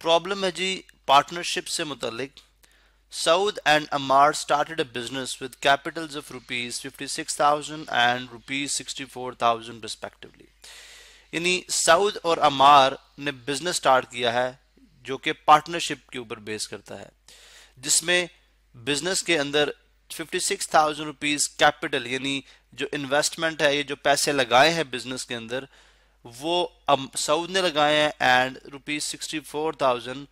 problem है जी partnership से मुतलिक Saud and Ammar started a business with started of rupees fifty six thousand and rupees sixty four thousand respectively यानी सऊद और अमार ने बिजनेस स्टार्ट किया है जो कि पार्टनरशिप के ऊपर बेस करता है जिसमें बिजनेस के अंदर fifty six thousand rupees capital यानी जो इन्वेस्टमेंट है ये जो पैसे लगाए हैं बिजनेस के अंदर वो सऊद ने लगाए हैं and rupees sixty four thousand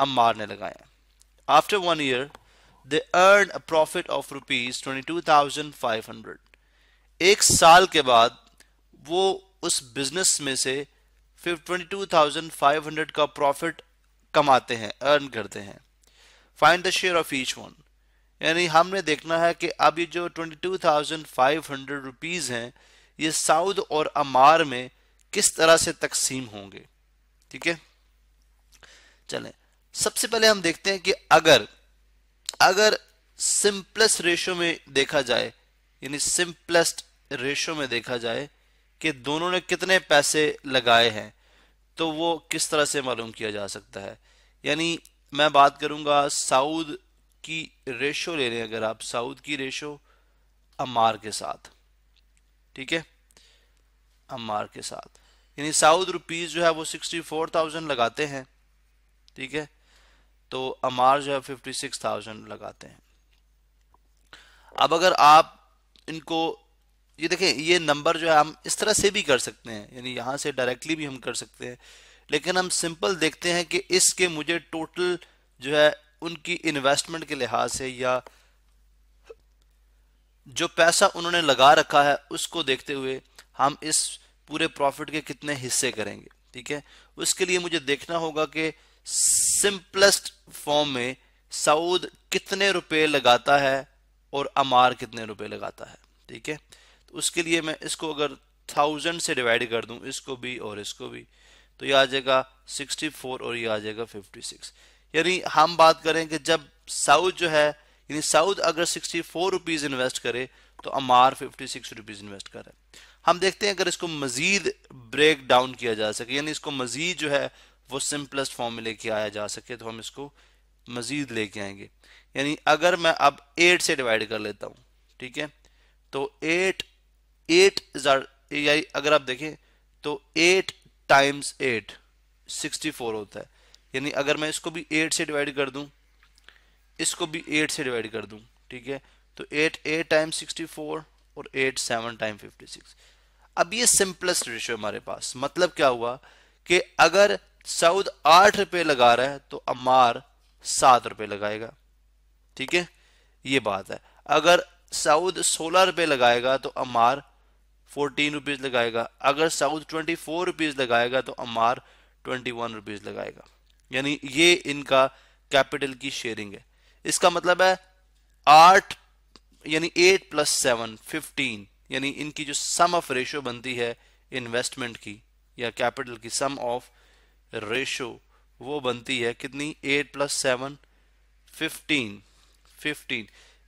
Ammar ने लगाए हैं after one year they earn a profit of rupees twenty two thousand five hundred एक साल के बाद वो उस बिजनेस में से twenty two thousand five hundred का प्रॉफिट कमाते हैं अर्न करते हैं find the share of each one यानी हमने देखना है कि अब ये जो twenty two thousand five hundred rupees हैं ये साउद और अमार में किस तरह से तकसीम होंगे ठीक है चलें सबसे पहले हम देखते हैं कि अगर अगर सिंपलेस्ट रेशो में देखा जाए यानी सिंपलेस्ट रेशो में देखा जाए कि दोनों ने कितने पैसे लगाए हैं तो वो किस तरह से मालूम किया जा सकता है यानी मैं बात करूंगा साउद की रेशो ले लें अगर आप साउद की रेशो अमार के साथ ठीक है अमार के साथ यानी साउद रुपीज़ जो है वो सिक्सटी फोर थाउजेंड लगाते हैं ठीक है तो अमार जो है फिफ्टी सिक्स थाउजेंड लगाते हैं अब अगर आप इनको ये देखें ये नंबर जो है हम इस तरह से भी कर सकते हैं यानी यहाँ से डायरेक्टली भी हम कर सकते हैं लेकिन हम सिंपल देखते हैं कि इसके मुझे टोटल जो है उनकी इन्वेस्टमेंट के लिहाज से या जो पैसा उन्होंने लगा रखा है उसको देखते हुए हम इस पूरे प्रॉफिट के कितने हिस्से करेंगे ठीक है उसके लिए मुझे देखना होगा कि सिंपलेस्ट फॉर्म में सऊद कितने रुपए लगाता है और अमार कितने रुपए लगाता है ठीक है तो उसके लिए मैं इसको अगर थाउजेंड से डिवाइड कर दूं इसको भी और इसको भी तो ये आ जाएगा 64 और ये आ जाएगा 56 यानी हम बात करें कि जब साउथ जो है यानी साउथ अगर 64 रुपीस इन्वेस्ट करे तो Ammar fifty six rupees invest कर हम देखते हैं अगर इसको मज़ीद ब्रेक डाउन किया जा सके यानी इसको मज़ीद जो है वो सिंपलेस्ट फॉर्म में लेके आया जा सके तो हम इसको मज़ीद लेके आएंगे यानी अगर मैं अब एट से डिवाइड कर लेता हूँ ठीक है तो एट एट यानी अगर आप देखें तो eight times eight sixty four होता है यानी अगर मैं इसको भी एट से डिवाइड कर दूँ इसको भी एट से डिवाइड कर दूँ ठीक है तो eight eight time sixty four और eight seven time fifty six अब ये सिंपलेस्ट रेशियो हमारे पास मतलब क्या हुआ कि अगर सऊद आठ रुपए लगा रहा है तो अमार सात रुपए लगाएगा ठीक है ये बात है अगर सऊद सोलह रुपए लगाएगा तो अमार फोर्टीन रुपीज़ लगाएगा अगर सऊद ट्वेंटी फोर रुपीज़ लगाएगा तो अमार ट्वेंटी वन रुपीज़ लगाएगा यानी ये इनका कैपिटल की शेयरिंग है इसका मतलब है आठ यानी एट प्लस सेवन फिफ्टीन यानी इनकी जो सम ऑफ रेशो बनती है इन्वेस्टमेंट की या कैपिटल की सम ऑफ रेशो वो बनती है कितनी eight plus seven fifteen fifteen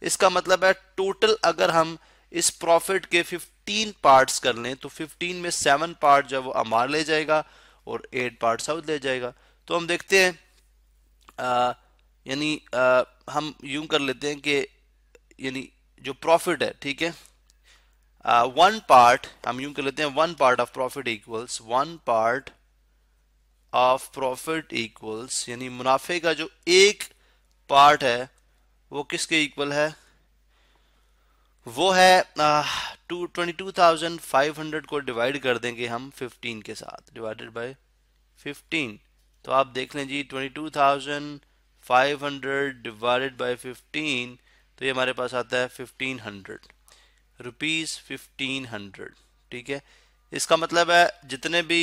इसका मतलब है टोटल अगर हम इस प्रॉफिट के फिफ्टीन पार्ट्स कर लें तो फिफ्टीन में सेवन पार्ट जब वो अमार ले जाएगा और एट पार्ट साउथ ले जाएगा तो हम देखते हैं यानी हम यूं कर लेते हैं कि यानी जो प्रॉफिट है ठीक है वन uh, पार्ट हम यूं कर लेते हैं one part of profit equals one part of profit equals यानी मुनाफे का जो एक पार्ट है वो किसके इक्वल है वो है to twenty two thousand five hundred को डिवाइड कर देंगे हम फिफ्टीन के साथ डिवाइडेड बाय फिफ्टीन तो आप देख लें जी twenty two thousand five hundred divided by fifteen तो ये हमारे पास आता है fifteen hundred rupees fifteen hundred ठीक है इसका मतलब है जितने भी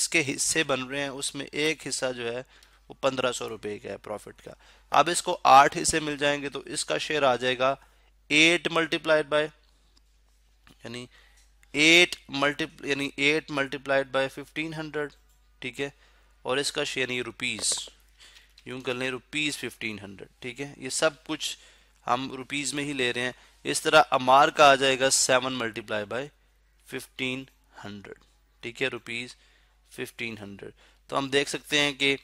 इसके हिस्से बन रहे हैं उसमें एक हिस्सा जो है वो पंद्रह सौ रुपये का है प्रॉफिट का अब इसको आठ हिस्से मिल जाएंगे तो इसका शेयर आ जाएगा एट मल्टीप्लाइड बाय यानी एट मल्टी यानी eight multiplied by fifteen hundred ठीक है और इसका शेयर यानी रुपीज़ यूं कर लें रुपीज़ फिफ्टीन हंड्रेड ठीक है ये सब कुछ हम रुपीज में ही ले रहे हैं इस तरह अमार का आ जाएगा seven multiply by fifteen hundred ठीक है रुपीज फिफ्टीन हंड्रेड तो हम देख सकते हैं कि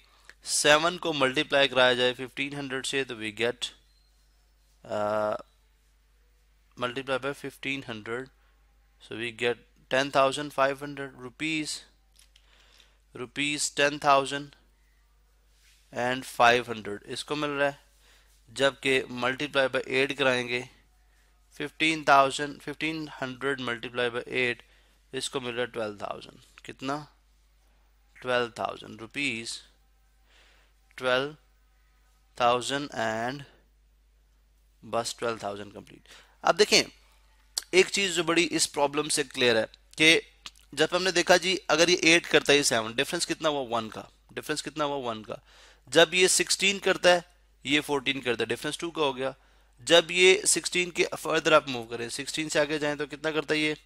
सेवन को मल्टीप्लाई कराया जाए फिफ्टीन हंड्रेड से तो we get multiply by fifteen hundred so we get ten thousand five hundred rupees rupees ten thousand and five hundred इसको मिल रहा है जबकि मल्टीप्लाई बाई एट कराएंगे fifteen thousand fifteen hundred multiply by eight इसको मिल रहा है ट्वेल्व थाउजेंड कितना twelve thousand rupees twelve thousand and बस ट्वेल्व थाउजेंड कम्प्लीट अब देखें एक चीज़ जो बड़ी इस प्रॉब्लम से क्लियर है कि जब हमने देखा जी अगर ये एट करता है सेवन डिफरेंस कितना हुआ वन का डिफरेंस कितना हुआ वन का जब ये सिक्सटीन करता है ये 14 करता है डिफरेंस 2 का हो गया जब ये 16 के फर्दर आप मूव करें 16 से आगे जाएं तो कितना करता है ये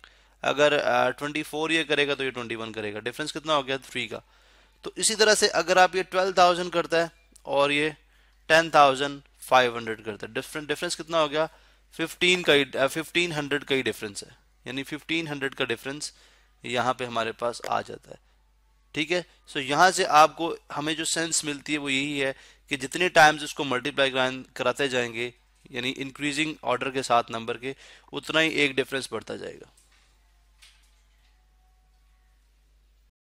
अगर ट्वेंटी ये करेगा तो ये ट्वेंटी करेगा डिफरेंस कितना हो गया थ्री का तो इसी तरह से अगर आप ये ट्वेल्व थाउजेंड करता है और ये टेन थाउजेंड फाइव हंड्रेड करता है डिफरेंट डिफरेंस कितना हो गया फिफ्टीन का ही फिफ्टीन हंड्रेड का ही डिफरेंस है यानी फिफ्टीन हंड्रेड का डिफरेंस यहाँ पे हमारे पास आ जाता है ठीक है सो यहाँ से आपको हमें जो सेंस मिलती है वो यही है कि जितने टाइम्स इसको मल्टीप्लाई कराते जाएंगे यानी इंक्रीजिंग ऑर्डर के साथ नंबर के उतना ही एक डिफरेंस बढ़ता जाएगा